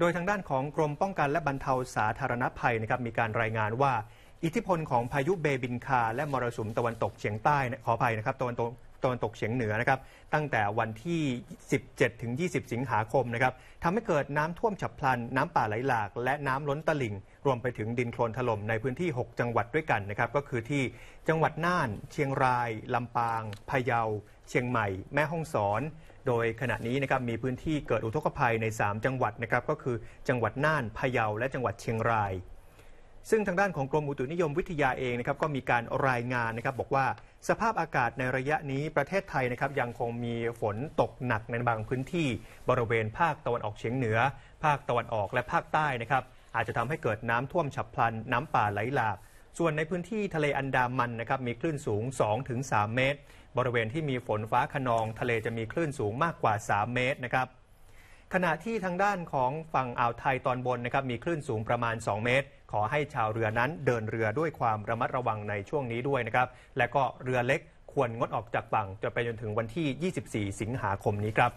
โดยทางด้านของกรมป้องกันและบรรเทาสาธารณภัยนะครับ มีการรายงานว่า อิทธิพลของพายุเบบินคาและมรสุมตะวันตกเฉียงใต้ขออภัยนะครับตะวันตกตะวันตกเฉียงเหนือนะครับตั้งแต่วันที่ 17 ถึง 20 สิงหาคมนะครับทำให้เกิดน้ำท่วมฉับพลัน น้ำป่าไหลหลาก และน้ำล้นตลิ่ง รวมไปถึงดินโคลนถล่มในพื้นที่ 6 จังหวัดด้วยกันนะครับก็คือที่จังหวัดน่าน เชียงราย ลำปางพะเยา เชียงใหม่ แม่ฮ่องสอน โดยขณะนี้นะครับมีพื้นที่เกิดอุทกภัยใน 3 จังหวัดนะครับก็คือจังหวัดน่านพะเยาและจังหวัดเชียงรายซึ่งทางด้านของกรมอุตุนิยมวิทยาเองนะครับ ก็มีการรายงานนะครับ บอกว่าสภาพอากาศในระยะนี้ประเทศไทยนะครับยังคงมีฝนตกหนักในบางพื้นที่ บริเวณภาคตะวันออกเฉียงเหนือ ภาคตะวันออกและภาคใต้นะครับอาจจะทำให้เกิดน้ำท่วมฉับพลัน น้ำป่าไหลหลาก ส่วนในพื้นที่ทะเลอันดามันนะครับมีคลื่นสูง 2-3เมตร บริเวณที่มีฝนฟ้าขนองทะเลจะมีคลื่นสูงมากกว่า 3 เมตรนะครับขณะที่ทางด้านของฝั่งอ่าวไทยตอนบนนะครับ มีคลื่นสูงประมาณ 2 เมตร ขอให้ชาวเรือนั้นเดินเรือด้วยความระมัดระวังในช่วงนี้ด้วยนะครับ และก็เรือเล็กควรงดออกจากฝั่งจนไปจนถึงวันที่ 24 สิงหาคมนี้ครับ